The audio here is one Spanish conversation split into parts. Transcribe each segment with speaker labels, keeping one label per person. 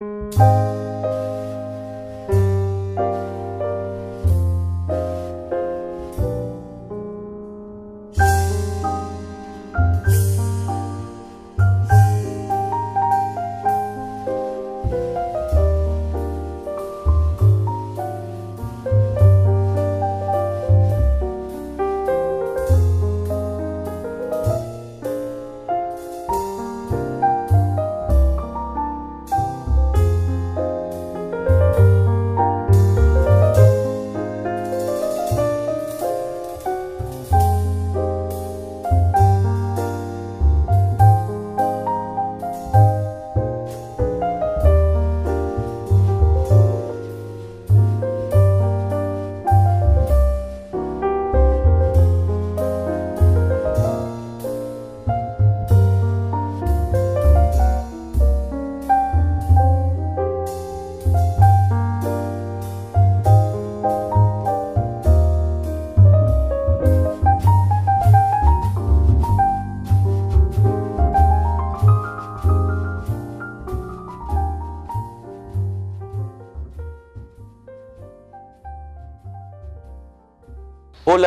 Speaker 1: Música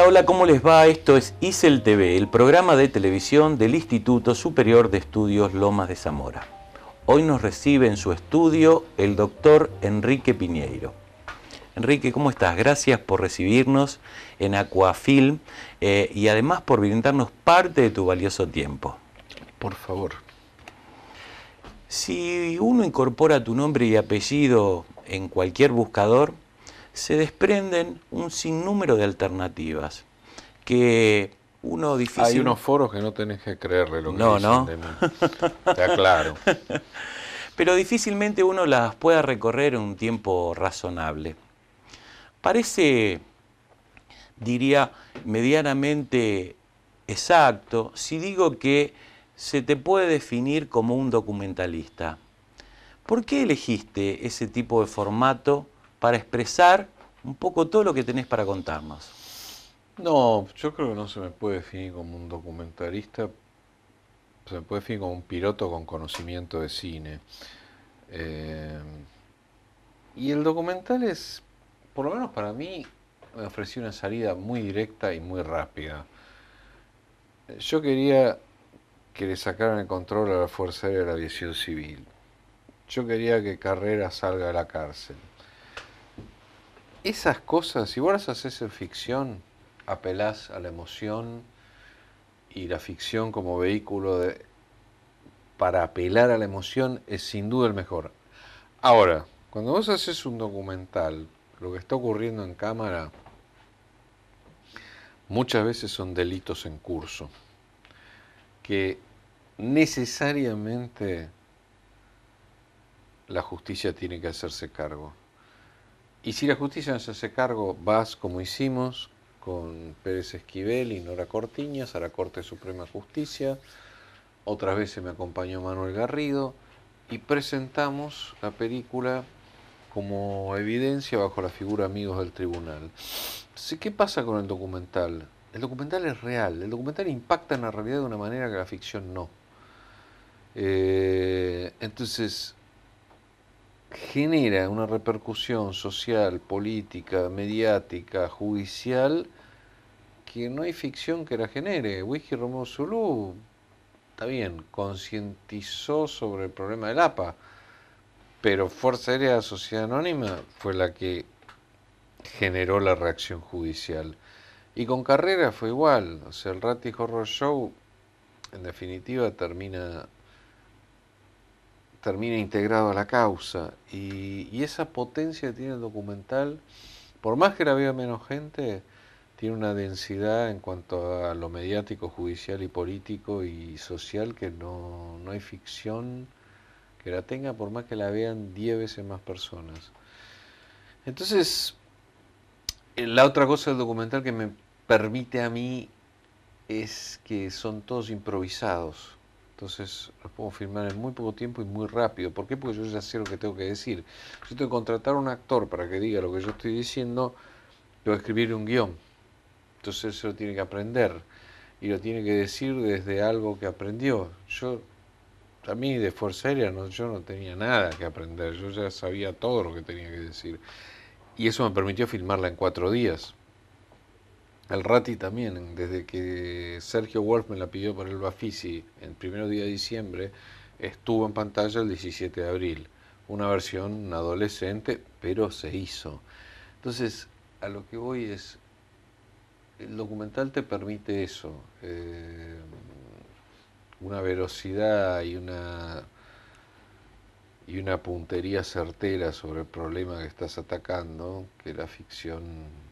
Speaker 1: Hola, ¿cómo les va? Esto es ISEL TV, el programa de televisión del Instituto Superior de Estudios Lomas de Zamora. Hoy nos recibe en su estudio el doctor Enrique Piñeiro. Enrique, ¿cómo estás? Gracias por recibirnos en Aquafilm eh, y además por brindarnos parte de tu valioso tiempo. Por favor. Si uno incorpora tu nombre y apellido en cualquier buscador, se desprenden un sinnúmero de alternativas que uno Hay unos foros que no tenés que creerle lo que dicen Está Pero difícilmente uno las pueda recorrer en un tiempo razonable. Parece, diría, medianamente exacto si digo que se te puede definir como un documentalista. ¿Por qué elegiste ese tipo de formato para expresar un poco todo lo que tenés para contarnos.
Speaker 2: No, yo creo que no se me puede definir como un documentalista. se me puede definir como un piloto con conocimiento de cine. Eh, y el documental es, por lo menos para mí, me ofreció una salida muy directa y muy rápida. Yo quería que le sacaran el control a la Fuerza Aérea de la Aviación Civil. Yo quería que Carrera salga de la cárcel esas cosas, si vos haces en ficción, apelás a la emoción y la ficción como vehículo de, para apelar a la emoción es sin duda el mejor. Ahora, cuando vos haces un documental, lo que está ocurriendo en cámara muchas veces son delitos en curso, que necesariamente la justicia tiene que hacerse cargo. Y si la justicia no se hace cargo, vas como hicimos con Pérez Esquivel y Nora Cortiñas a la Corte Suprema de Justicia. Otras veces me acompañó Manuel Garrido y presentamos la película como evidencia bajo la figura Amigos del Tribunal. ¿Qué pasa con el documental? El documental es real, el documental impacta en la realidad de una manera que la ficción no. Eh, entonces, genera una repercusión social, política, mediática, judicial, que no hay ficción que la genere. Whisky Romo Zulu, está bien, concientizó sobre el problema del APA, pero Fuerza Aérea Sociedad Anónima fue la que generó la reacción judicial. Y con Carrera fue igual, o sea, el Ratty Horror Show en definitiva termina termina integrado a la causa. Y, esa potencia que tiene el documental, por más que la vea menos gente, tiene una densidad en cuanto a lo mediático, judicial y político y social que no, no hay ficción que la tenga, por más que la vean 10 veces más personas. Entonces, eh, la otra cosa del documental que me permite a mí es que son todos improvisados entonces los puedo filmar en muy poco tiempo y muy rápido. ¿Por qué? Porque yo ya sé lo que tengo que decir. Yo tengo que contratar a un actor para que diga lo que yo estoy diciendo, tengo que escribir un guión. Entonces él se lo tiene que aprender y lo tiene que decir desde algo que aprendió. Yo, a mí de Fuerza Aérea, yo no tenía nada que aprender, yo ya sabía todo lo que tenía que decir. Y eso me permitió filmarla en cuatro días. El Rati también, desde que Sergio Wolf me la pidió por el Bafisi el primer día de diciembre, estuvo en pantalla el 17 de abril. Una versión adolescente, pero se hizo. Entonces, a lo que voy es, el documental te permite eso, eh, una velocidad y una, y una puntería certera sobre el problema que estás atacando, que la ficción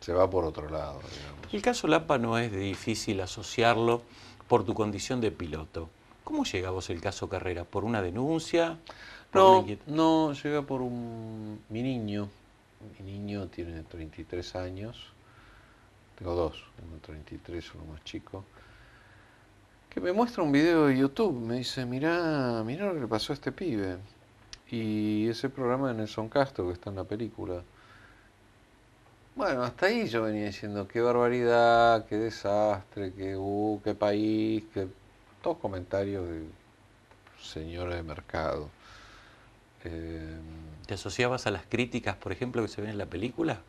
Speaker 2: se va por otro lado.
Speaker 1: Digamos. El caso Lapa no es difícil asociarlo por tu condición de piloto. ¿Cómo llega vos el caso Carrera? ¿Por una denuncia? no, no, llega por un, mi niño.
Speaker 2: Mi niño tiene 33 años. Tengo dos, uno 33, uno más chico. Que me muestra un video de YouTube. Me dice, mirá, mirá lo que le pasó a este pibe. Y ese programa de Nelson Castro que está en la película. Bueno, hasta ahí yo venía diciendo qué barbaridad, qué desastre,
Speaker 1: qué, uh, qué país, qué todos comentarios de señores de mercado. Eh, ¿Te asociabas a las críticas, por ejemplo, que se ven en
Speaker 2: la película?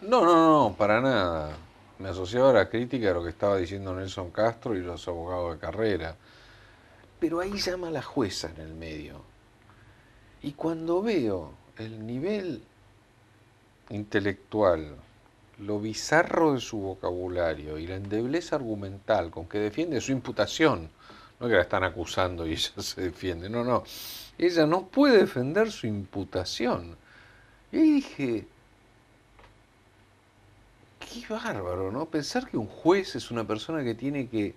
Speaker 2: No, no, no, para nada. Me asociaba a la crítica de lo que estaba diciendo Nelson Castro y los abogados de carrera. Pero ahí llama la jueza en el medio. Y cuando veo el nivel intelectual, lo bizarro de su vocabulario y la endeblez argumental con que defiende su imputación, no que la están acusando y ella se defiende, no, no, ella no puede defender su imputación. Y dije, qué bárbaro, ¿no? Pensar que un juez es una persona que tiene que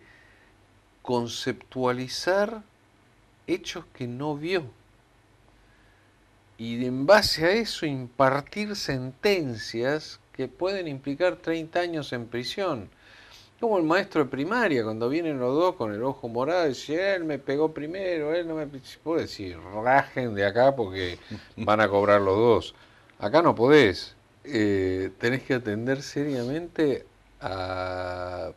Speaker 2: conceptualizar hechos que no vio y en base a eso impartir sentencias que pueden implicar 30 años en prisión. Como el maestro de primaria, cuando vienen los dos con el ojo morado, dice, él me pegó primero, él no me... Puedo decir, rajen de acá porque van a cobrar los dos. Acá no podés. Eh, tenés que atender seriamente a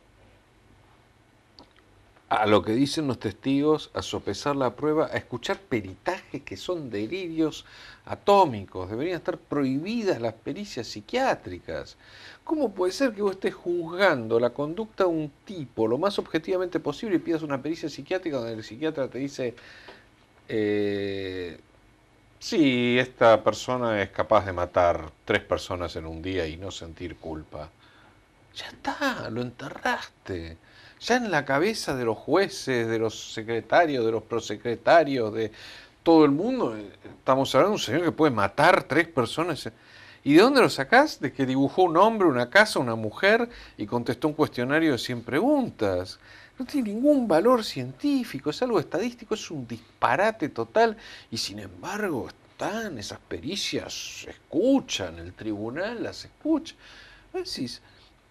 Speaker 2: a lo que dicen los testigos, a sopesar la prueba, a escuchar peritajes que son delirios atómicos. Deberían estar prohibidas las pericias psiquiátricas. ¿Cómo puede ser que vos estés juzgando la conducta de un tipo lo más objetivamente posible y pidas una pericia psiquiátrica donde el psiquiatra te dice, si eh, sí, esta persona es capaz de matar tres personas en un día y no sentir culpa? Ya está, lo enterraste ya en la cabeza de los jueces, de los secretarios, de los prosecretarios, de todo el mundo. Eh, estamos hablando de un señor que puede matar tres personas. ¿Y de dónde lo sacás? De que dibujó un hombre, una casa, una mujer y contestó un cuestionario de 100 preguntas. No tiene ningún valor científico, es algo estadístico, es un disparate total. Y sin embargo, están esas pericias, escuchan, el tribunal las escucha.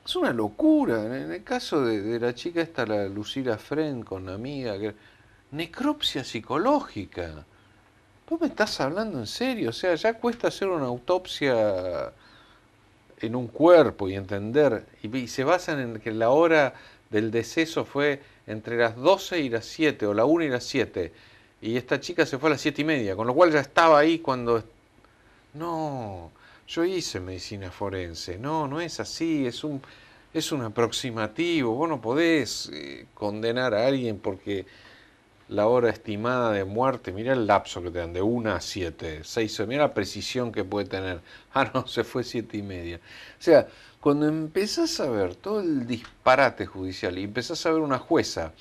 Speaker 2: Es una locura. En el caso de, la chica esta, la Lucila Fren con la amiga, necropsia psicológica. ¿Vos me estás hablando en serio? O sea, ya cuesta hacer una autopsia en un cuerpo y entender. Y, y se basan en que la hora del deceso fue entre las 12 y las 7, o la 1 y las 7. Y esta chica se fue a las 7 y media, con lo cual ya estaba ahí cuando... No, yo hice medicina forense. No, no es así, es un, es un aproximativo. Vos no podés eh, condenar a alguien porque la hora estimada de muerte, Mira el lapso que te dan, de 1 a 7, 6, mira la precisión que puede tener. Ah, no, se fue siete y media. O sea, cuando empezás a ver todo el disparate judicial y empezás a ver una jueza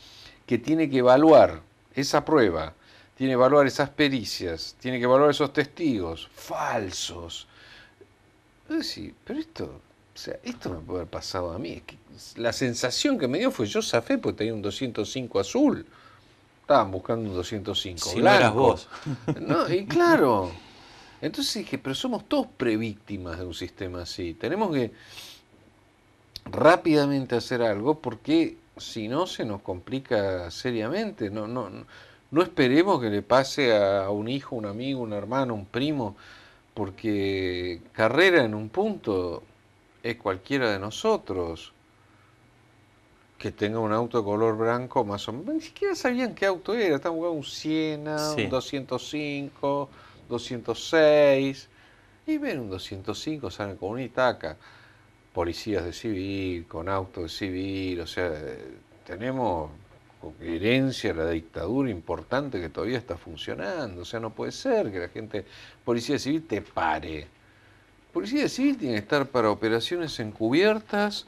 Speaker 2: que tiene que evaluar esa prueba, tiene que evaluar esas pericias, tiene que evaluar esos testigos falsos, yo pero esto, o sea, esto me puede haber pasado a mí. la sensación que me dio fue yo zafé porque tenía un 205 azul. Estaban buscando un 205 si vos. y claro. Entonces dije, pero somos todos prevíctimas de un sistema así. Tenemos que rápidamente hacer algo porque si no se nos complica seriamente. No, no, no esperemos que le pase a un hijo, un amigo, un hermano, un primo porque carrera en un punto es cualquiera de nosotros que tenga un auto de color blanco más o menos. Ni siquiera sabían qué auto era. Estaban jugando un Siena, un 205, 206. Y ven un 205, salen con un Itaca. Policías de civil, con auto de civil. O sea, eh, tenemos herencia de la dictadura importante que todavía está funcionando. O sea, no puede ser que la gente, policía civil, te pare. Policía civil tiene que estar para operaciones encubiertas,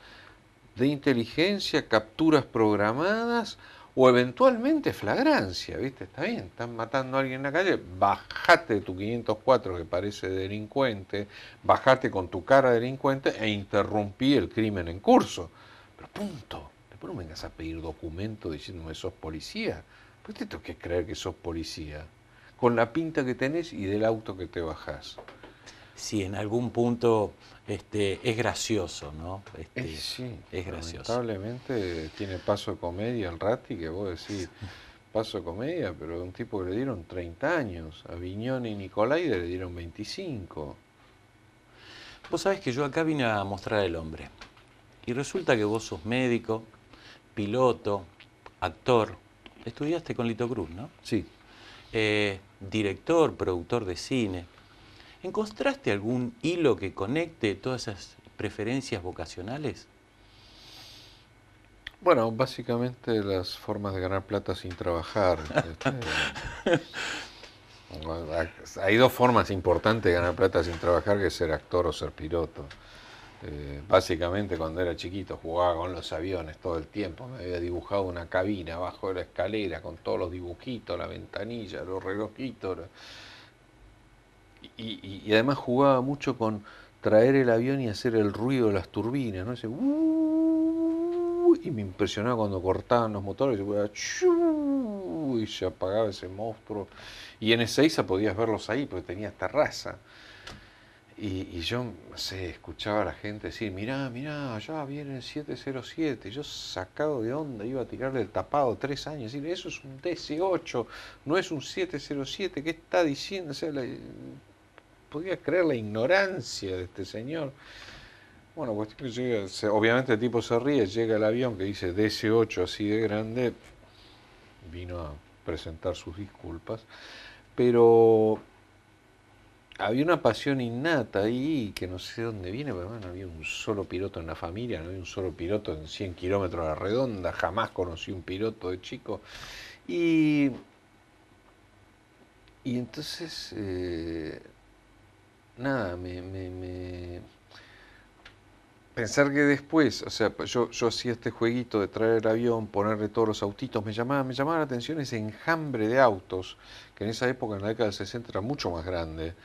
Speaker 2: de inteligencia, capturas programadas o eventualmente flagrancia, ¿viste? Está bien, están matando a alguien en la calle, bajate de tu 504 que parece delincuente, bajate con tu cara delincuente e interrumpí el crimen en curso. Pero punto. Vos pues no vengas a pedir documento diciéndome sos policía. Pues te tengo que creer que sos policía.
Speaker 1: Con la pinta que tenés y del auto que te bajás. Sí, en algún punto este, es gracioso, ¿no? Este, es, eh, sí, es gracioso.
Speaker 2: Lamentablemente tiene paso de comedia el Ratti que vos decís. paso de comedia, pero a un tipo que le dieron 30
Speaker 1: años, a Viñón y Nicolai le dieron 25. Vos sabés que yo acá vine a mostrar el hombre. Y resulta que vos sos médico, piloto, actor. Estudiaste con Lito Cruz, ¿no? Sí. Eh, director, productor de cine. ¿Encontraste algún hilo que conecte todas esas preferencias vocacionales? Bueno,
Speaker 2: básicamente las formas de ganar plata sin trabajar. Este, hay dos formas importantes de ganar plata sin trabajar, que es ser actor o ser piloto. Eh, básicamente cuando era chiquito jugaba con los aviones todo el tiempo, me había dibujado una cabina abajo de la escalera con todos los dibujitos, la ventanilla, los relojitos. Y, además jugaba mucho con traer el avión y hacer el ruido de las turbinas, ¿no? Uh", y me impresionaba cuando cortaban los motores y se apagaba ese monstruo. Y en Ezeiza podías verlos ahí, porque tenías terraza. Y, yo, sé, escuchaba a la gente decir, mirá, mirá, ya viene el 707. Yo sacado de onda, iba a tirarle el tapado tres años. Decir, eso es un DC-8, no es un 707. ¿Qué está diciendo? Podría podía creer la ignorancia de este señor. Bueno, pues obviamente el tipo se ríe, llega el avión que dice DC-8 así de grande, vino a presentar sus disculpas, pero había una pasión innata ahí que no sé de dónde viene, pero no había un solo piloto en la familia, no había un solo piloto en 100 kilómetros a la redonda, jamás conocí un piloto de chico. Y, y entonces, eh, nada, me, Pensar que después, o sea, pues yo, yo hacía este jueguito de traer el avión, ponerle todos los autitos, me llamaba, me llamaba la atención ese enjambre de autos, que en esa época, en la década del 60, era mucho más grande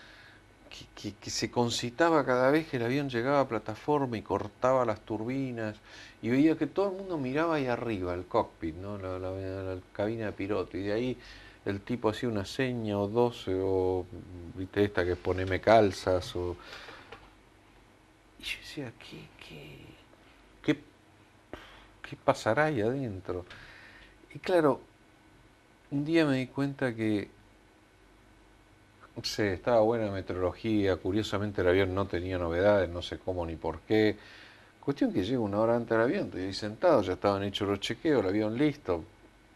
Speaker 2: que, se concitaba cada vez que el avión llegaba a plataforma y cortaba las turbinas y veía que todo el mundo miraba ahí arriba, el cockpit, ¿no? la, cabina de piloto, y de ahí el tipo hacía una seña o doce o viste esta que poneme calzas o... Y yo decía, ¿qué, qué, qué pasará ahí adentro? Y claro, un día me di cuenta que Sí, estaba buena meteorología, curiosamente el avión no tenía novedades, no sé cómo ni por qué. Cuestión que llego una hora antes del avión, estoy ahí sentado, ya estaban hechos los chequeos, el avión listo,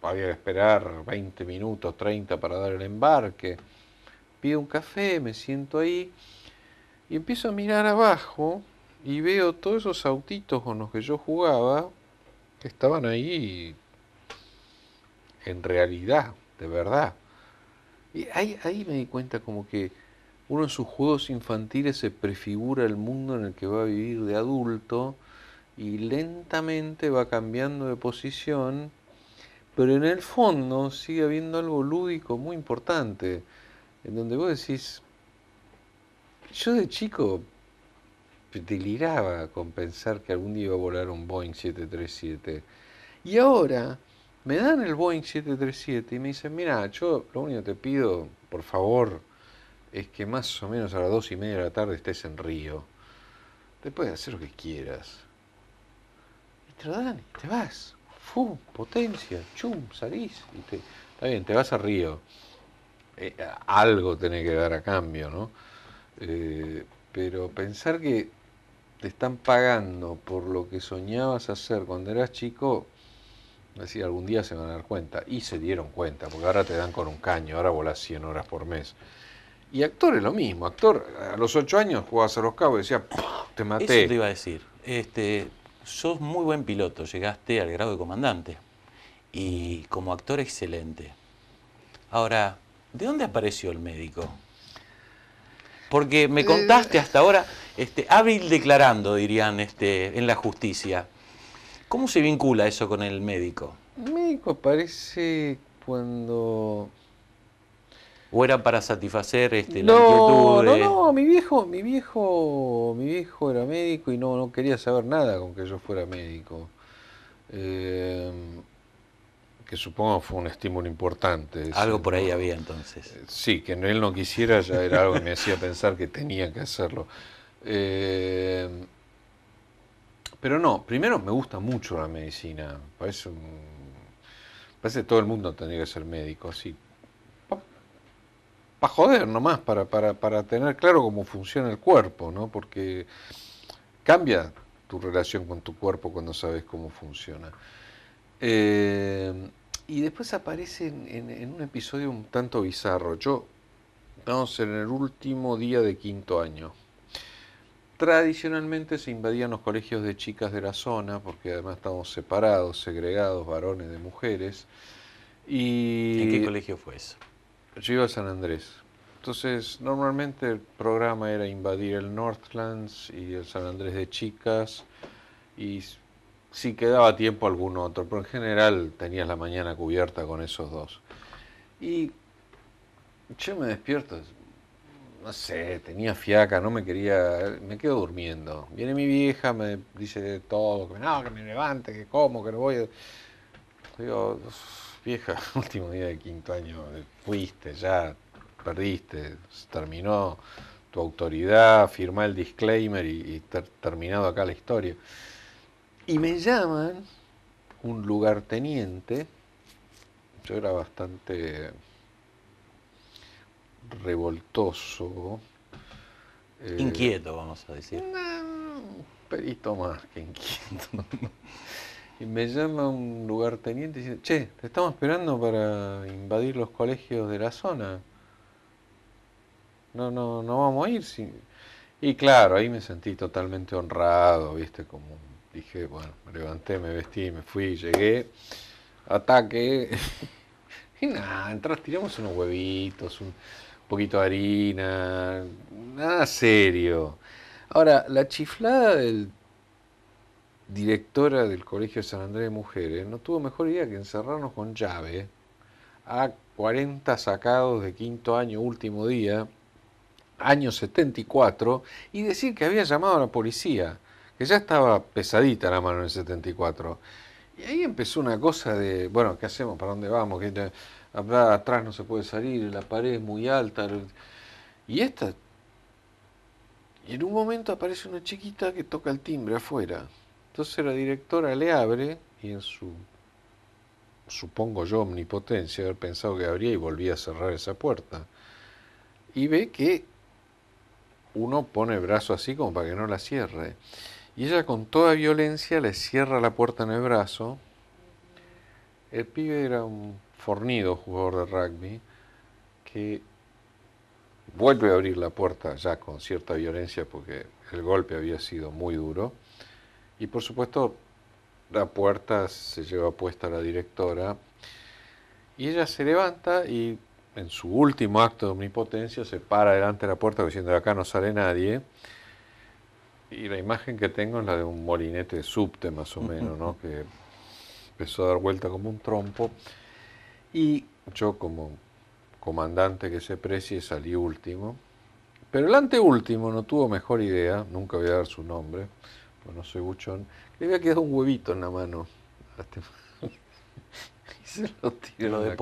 Speaker 2: había que esperar 20 minutos, 30 para dar el embarque. Pido un café, me siento ahí y empiezo a mirar abajo y veo todos esos autitos con los que yo jugaba que estaban ahí en realidad, de verdad. Y ahí, me di cuenta como que uno en sus juegos infantiles se prefigura el mundo en el que va a vivir de adulto y lentamente va cambiando de posición, pero en el fondo sigue habiendo algo lúdico muy importante, en donde vos decís, yo de chico deliraba con pensar que algún día iba a volar un Boeing 737. Y ahora me dan el Boeing 737 y me dicen, mira, yo lo único que te pido, por favor, es que más o menos a las dos y media de la tarde estés en Río. Te puedes hacer lo que quieras. Y te lo dan y te vas. fu potencia, chum, salís. te, está bien, te vas a Río. Eh, algo tiene que dar a cambio, ¿no? Eh, pero pensar que te están pagando por lo que soñabas hacer cuando eras chico, Decía, algún día se van a dar cuenta. Y se dieron cuenta, porque ahora te dan con un caño, ahora volás 100 horas
Speaker 1: por mes. Y actor es lo mismo. Actor, a los 8 años jugabas a los cabos y decía, te maté. Eso te iba a decir. Este, sos muy buen piloto, llegaste al grado de comandante. Y como actor, excelente. Ahora, ¿de dónde apareció el médico? Porque me eh, contaste hasta ahora, este, hábil declarando, dirían este, en la justicia. ¿Cómo se vincula eso con el médico?
Speaker 2: El médico aparece cuando...
Speaker 1: ¿O era para satisfacer este, no, No, no,
Speaker 2: mi viejo, mi viejo, mi viejo era médico y no, no quería saber nada con que yo fuera médico. Eh, que supongo fue un estímulo importante. algo por ahí había entonces. Eh, sí, que él no quisiera ya era algo que me hacía pensar que tenía que hacerlo. Eh, pero no, primero me gusta mucho la medicina. Parece que todo el mundo tendría que ser médico, así. Para pa joder nomás, para, para, para tener claro cómo funciona el cuerpo, ¿no? Porque cambia tu relación con tu cuerpo cuando sabes cómo funciona. Eh, y después aparece en, en, un episodio un tanto bizarro. Yo, estamos en el último día de quinto año. Tradicionalmente se invadían los colegios de chicas de la zona, porque además estábamos separados, segregados, varones de mujeres. Y ¿En qué colegio fue eso? Yo iba a San Andrés. Entonces, normalmente el programa era invadir el Northlands y el San Andrés de chicas, y si quedaba tiempo algún otro, pero en general tenías la mañana cubierta con esos dos. Y yo me despierto, no sé, tenía fiaca, no me quería, me quedo durmiendo. Viene mi vieja, me dice todo, que no, que me levante, que como, que no voy. Digo, vieja, último día de quinto año, eh, fuiste ya, perdiste, terminó tu autoridad, firmá el disclaimer y, terminado acá la historia. Y me llaman un lugarteniente, yo era bastante revoltoso. Eh, inquieto, vamos a decir.
Speaker 1: Un
Speaker 2: perito más que inquieto. y me llama un lugarteniente y dice, che, te estamos esperando para invadir los colegios de la zona. No, no, no vamos a ir. Sin... Y claro, ahí me sentí totalmente honrado, viste, como dije, bueno, me levanté, me vestí, me fui, llegué, ataque. y nada, entras, tiramos unos huevitos, poquito de harina, nada serio. Ahora, la chiflada del directora del Colegio de San Andrés de Mujeres no tuvo mejor idea que encerrarnos con llave a 40 sacados de quinto año, último día, año 74, y decir que había llamado a la policía, que ya estaba pesadita la mano en el 74. Y ahí empezó una cosa de, bueno, ¿qué hacemos? ¿Para dónde vamos? ¿Qué, atrás no se puede salir, la pared es muy alta. Y esta. Y en un momento aparece una chiquita que toca el timbre afuera. Entonces la directora le abre y en su, supongo yo, omnipotencia, haber pensado que abría y volvía a cerrar esa puerta. Y ve que uno pone el brazo así como para que no la cierre. Y ella con toda violencia le cierra la puerta en el brazo. El pibe era un fornido jugador de rugby, que vuelve a abrir la puerta ya con cierta violencia porque el golpe había sido muy duro. Y por supuesto, la puerta se lleva puesta a la directora y ella se levanta y en su último acto de omnipotencia se para delante de la puerta diciendo de acá no sale nadie. Y la imagen que tengo es la de un molinete de subte más o menos, ¿no? que empezó a dar vuelta como un trompo. Y yo como comandante que se precie salí último. Pero el anteúltimo no tuvo mejor idea, nunca voy a dar su nombre, pues no soy buchón, le había quedado un huevito en la mano. y se lo tiró lo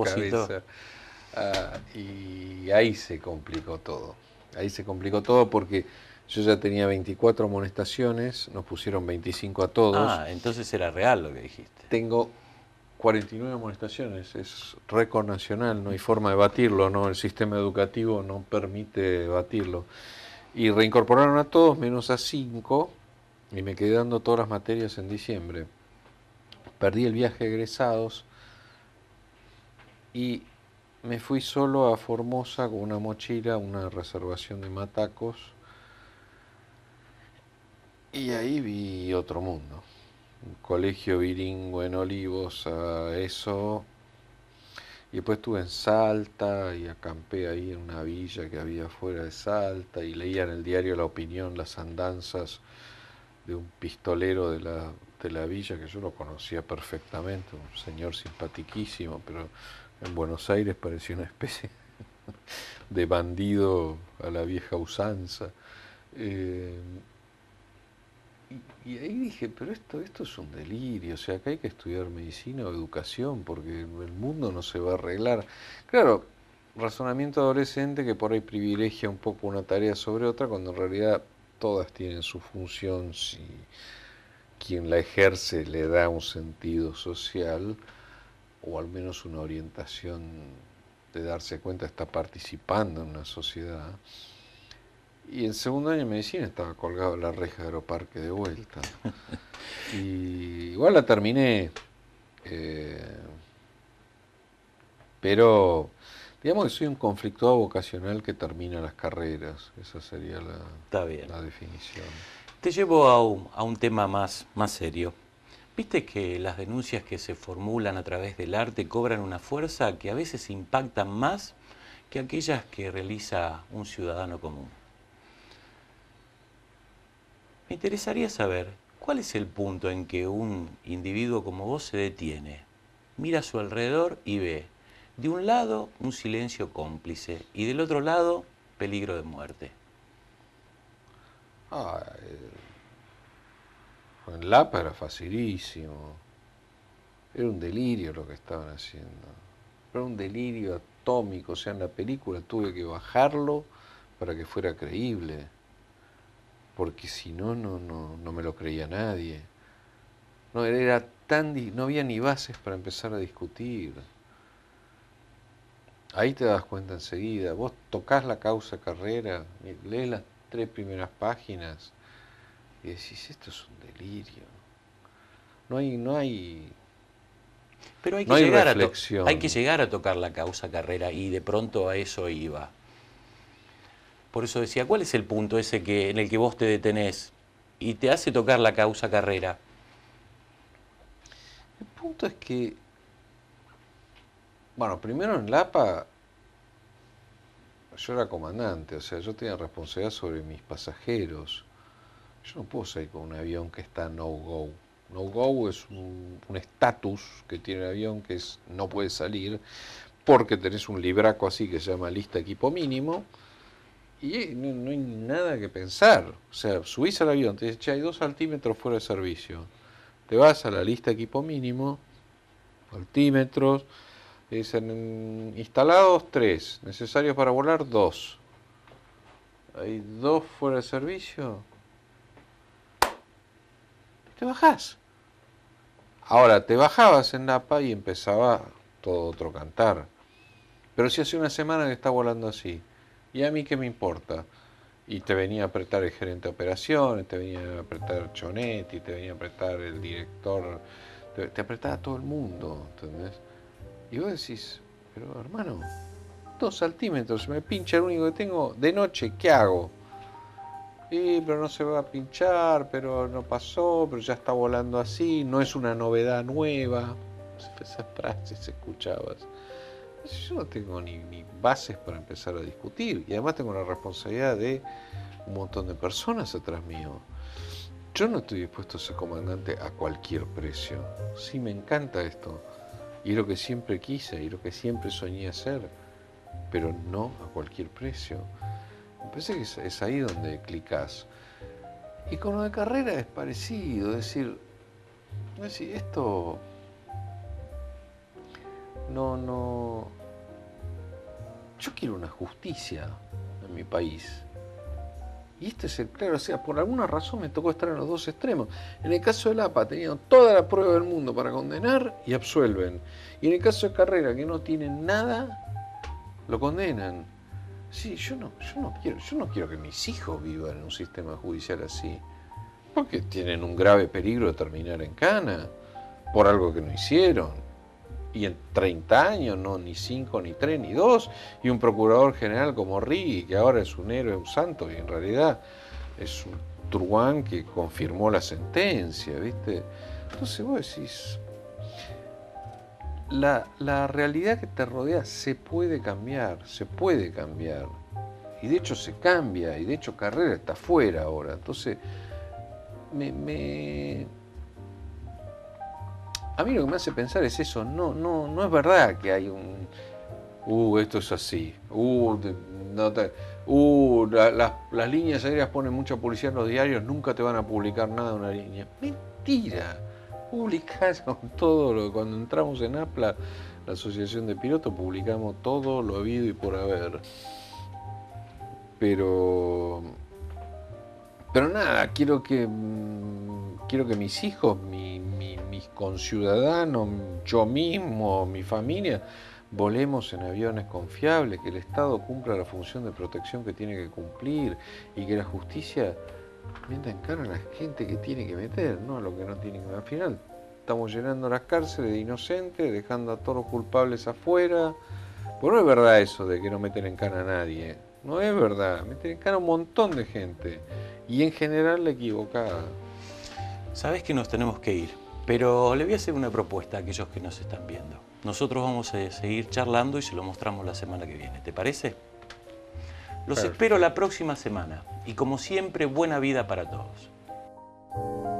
Speaker 2: ah, y ahí se complicó todo. Ahí se complicó todo porque yo ya tenía 24 amonestaciones, nos pusieron 25 a todos. Ah,
Speaker 1: entonces era real lo que dijiste.
Speaker 2: Tengo 49 amonestaciones, es récord nacional, no hay forma de batirlo, ¿no? el sistema educativo no permite batirlo. Y reincorporaron a todos menos a 5 y me quedé dando todas las materias en diciembre. Perdí el viaje de egresados y me fui solo a Formosa con una mochila, una reservación de matacos y ahí vi otro mundo colegio Viringo en Olivos a eso. Y después estuve en Salta y acampé ahí en una villa que había fuera de Salta y leía en el diario La Opinión las andanzas de un pistolero de la, de la villa que yo lo conocía perfectamente, un señor simpatiquísimo, pero en Buenos Aires parecía una especie de bandido a la vieja usanza. Eh, y, ahí dije, pero esto, esto es un delirio, o sea, que hay que estudiar medicina o educación porque el mundo no se va a arreglar. Claro, razonamiento adolescente que por ahí privilegia un poco una tarea sobre otra cuando en realidad todas tienen su función si quien la ejerce le da un sentido social o al menos una orientación de darse cuenta está participando en una sociedad. Y en segundo año de medicina estaba colgado la reja de Aeroparque de vuelta. y igual la terminé. Eh, pero digamos que soy un conflictuado
Speaker 1: vocacional que termina las carreras. Esa sería la, la definición. Te llevo a un, a un tema más, más serio. Viste que las denuncias que se formulan a través del arte cobran una fuerza que a veces impactan más que aquellas que realiza un ciudadano común. Me interesaría saber, ¿cuál es el punto en que un individuo como vos se detiene, mira a su alrededor y ve, de un lado, un silencio cómplice y del otro lado, peligro de muerte? Ah,
Speaker 2: en Lapa era facilísimo. Era un delirio lo que estaban haciendo. Era un delirio atómico. O sea, en la película tuve que bajarlo para que fuera creíble porque si no, no, no, no me lo creía nadie. No, era tan, no había ni bases para empezar a discutir. Ahí te das cuenta enseguida. Vos tocas la causa carrera, lees las tres primeras páginas y decís, esto es un delirio. No hay, no hay
Speaker 1: pero hay que, llegar a hay que, llegar a tocar la causa carrera y de pronto a eso iba. Por eso decía, ¿cuál es el punto ese que, en el que vos te detenés y te hace tocar la causa carrera? El punto es que, bueno, primero en Lapa
Speaker 2: yo era comandante, o sea, yo tenía responsabilidad sobre mis pasajeros. Yo no puedo salir con un avión que está no-go. No-go es un estatus que tiene el avión que es no puede salir porque tenés un libraco así que se llama lista equipo mínimo y no, hay nada que pensar. O sea, subís al avión, te dicen, che, hay dos altímetros fuera de servicio. Te vas a la lista equipo mínimo, altímetros, te dicen mm, instalados tres, necesarios para volar dos. Hay dos fuera de servicio. Te bajás. Ahora, te bajabas en Napa y empezaba todo otro cantar. Pero si hace una semana que está volando así, ¿Y a mí qué me importa? Y te venía a apretar el gerente de operaciones, te venía a apretar Chonetti, te venía a apretar el director, te, apretaba todo el mundo, ¿entendés? Y vos decís, pero hermano, dos altímetros, me pincha el único que tengo de noche, ¿qué hago? Y, pero no se va a pinchar, pero no pasó, pero ya está volando así, no es una novedad nueva. Esas frases escuchabas yo no tengo ni, bases para empezar a discutir. Y además tengo la responsabilidad de un montón de personas atrás mío. Yo no estoy dispuesto a ser comandante a cualquier precio. Sí, me encanta esto. Y lo que siempre quise y lo que siempre soñé hacer. Pero no a cualquier precio. Me parece que es, ahí donde clicas. Y con lo de carrera es parecido. decir, es decir esto no, no. Yo quiero una justicia en mi país. Y este es el claro, o sea, por alguna razón me tocó estar en los dos extremos. En el caso del APA tenían toda la prueba del mundo para condenar y absuelven. Y en el caso de Carrera, que no tienen nada, lo condenan. Sí, yo no, yo no quiero, yo no quiero que mis hijos vivan en un sistema judicial así. Porque tienen un grave peligro de terminar en cana por algo que no hicieron y en 30 años, no ni 5, ni 3, ni 2, y un procurador general como Rigi, que ahora es un héroe, un santo, y en realidad es un truán que confirmó la sentencia, ¿viste? Entonces vos decís, la, realidad que te rodea se puede cambiar, se puede cambiar, y de hecho se cambia, y de hecho Carrera está fuera ahora, entonces me a mí lo que me hace pensar es eso, no, no, no es verdad que hay un, uh, esto es así, uh, uh las líneas aéreas ponen mucha publicidad en los diarios, nunca te van a publicar nada de una línea. Mentira, publicaron todo lo cuando entramos en APLA, la Asociación de Pilotos, publicamos todo lo habido y por haber. Pero pero nada, quiero que, mm, quiero que mis hijos, mis conciudadanos, yo mismo, mi familia, volemos en aviones confiables, que el Estado cumpla la función de protección que tiene que cumplir y que la justicia meta en cara a la gente que tiene que meter, no a lo que no tiene que meter. Al final estamos llenando las cárceles de inocentes, dejando a todos los culpables afuera. Pero no es verdad eso de que no meten en cara a nadie. No es
Speaker 1: verdad. Me cara un montón de gente. Y en general la equivocada. Sabes que nos tenemos que ir, pero le voy a hacer una propuesta a aquellos que nos están viendo. Nosotros vamos a seguir charlando y se lo mostramos la semana que viene. ¿Te parece? Los espero la próxima semana y como siempre, buena vida para todos.